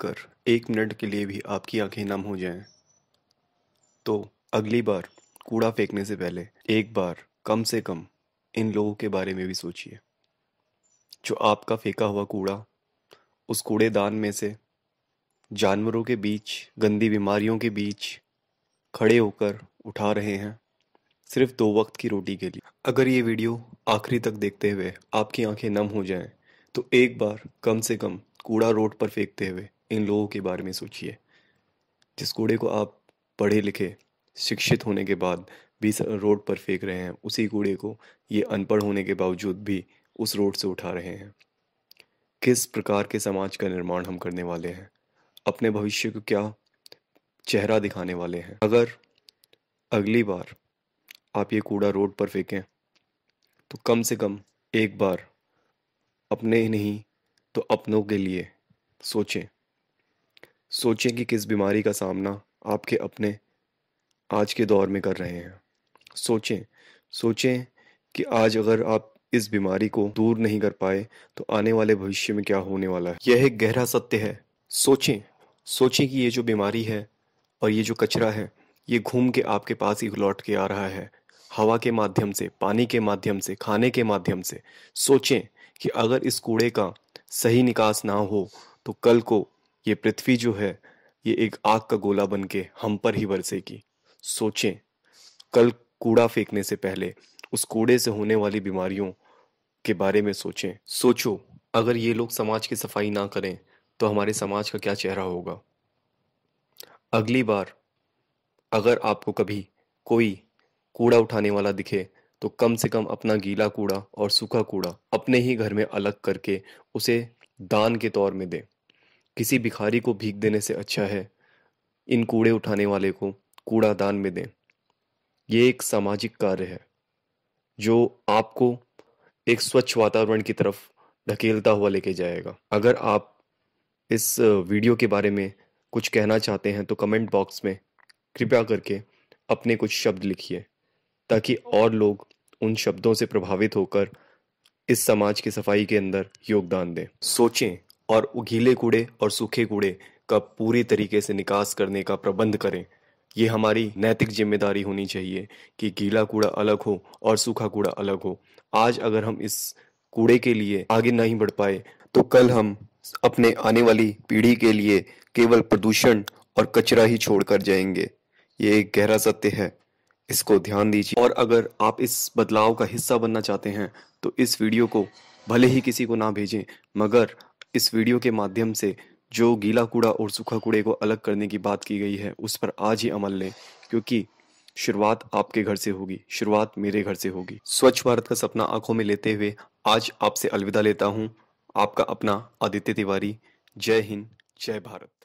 कर एक मिनट के लिए भी आपकी आंखें नम हो जाएं, तो अगली बार कूड़ा फेंकने से पहले एक बार कम से कम इन लोगों के बारे में भी सोचिए जो आपका फेंका हुआ कूड़ा उस कूड़ेदान में से जानवरों के बीच गंदी बीमारियों के बीच खड़े होकर उठा रहे हैं सिर्फ दो वक्त की रोटी के लिए अगर ये वीडियो आखिरी तक देखते हुए आपकी आंखें नम हो जाएं, तो एक बार कम से कम कूड़ा रोड पर फेंकते हुए इन लोगों के बारे में सोचिए जिस कूड़े को आप पढ़े लिखे शिक्षित होने के बाद भी रोड पर फेंक रहे हैं उसी कूड़े को ये अनपढ़ होने के बावजूद भी उस रोड से उठा रहे हैं किस प्रकार के समाज का निर्माण हम करने वाले हैं अपने भविष्य को क्या चेहरा दिखाने वाले हैं अगर अगली बार आप ये कूड़ा रोड पर फेंकें तो कम से कम एक बार अपने ही नहीं तो अपनों के लिए सोचें सोचें कि किस बीमारी का सामना आपके अपने आज के दौर में कर रहे हैं सोचें सोचें कि आज अगर आप इस बीमारी को दूर नहीं कर पाए तो आने वाले भविष्य में क्या होने वाला है यह एक गहरा सत्य है सोचें सोचें कि ये जो बीमारी है और ये जो कचरा है ये घूम के आपके पास ही लौट के आ रहा है हवा के माध्यम से पानी के माध्यम से खाने के माध्यम से सोचें कि अगर इस कूड़े का सही निकास ना हो तो कल को ये पृथ्वी जो है ये एक आग का गोला बन के हम पर ही बरसेगी सोचें कल कूड़ा फेंकने से पहले उस कूड़े से होने वाली बीमारियों के बारे में सोचें सोचो अगर ये लोग समाज की सफाई ना करें तो हमारे समाज का क्या चेहरा होगा अगली बार अगर आपको कभी कोई कूड़ा उठाने वाला दिखे तो कम से कम अपना गीला कूड़ा और सूखा कूड़ा अपने ही घर में अलग करके उसे दान के तौर में दें किसी भिखारी को भीख देने से अच्छा है इन कूड़े उठाने वाले को कूड़ा दान में दें ये एक सामाजिक कार्य है जो आपको एक स्वच्छ वातावरण की तरफ ढकेलता हुआ लेके जाएगा अगर आप इस वीडियो के बारे में कुछ कहना चाहते हैं तो कमेंट बॉक्स में कृपया करके अपने कुछ शब्द लिखिए ताकि और लोग उन शब्दों से प्रभावित होकर इस समाज की सफाई के अंदर योगदान दें सोचें और गीले कूड़े और सूखे कूड़े का पूरी तरीके से निकास करने का प्रबंध करें ये हमारी नैतिक जिम्मेदारी होनी चाहिए कि गीला कूड़ा अलग हो और सूखा कूड़ा अलग हो आज अगर हम इस कूड़े के लिए आगे नहीं बढ़ पाए तो कल हम अपने आने वाली पीढ़ी के लिए केवल प्रदूषण और कचरा ही छोड़कर जाएंगे ये एक गहरा सत्य है इसको ध्यान दीजिए और अगर आप इस बदलाव का हिस्सा बनना चाहते हैं तो इस वीडियो को भले ही किसी को ना भेजें मगर इस वीडियो के माध्यम से जो गीला कूड़ा और सूखा कूड़े को अलग करने की बात की गई है उस पर आज ही अमल लें क्योंकि शुरुआत आपके घर से होगी शुरुआत मेरे घर से होगी स्वच्छ भारत का सपना आंखों में लेते हुए आज आपसे अलविदा लेता हूं आपका अपना आदित्य तिवारी जय हिंद जय भारत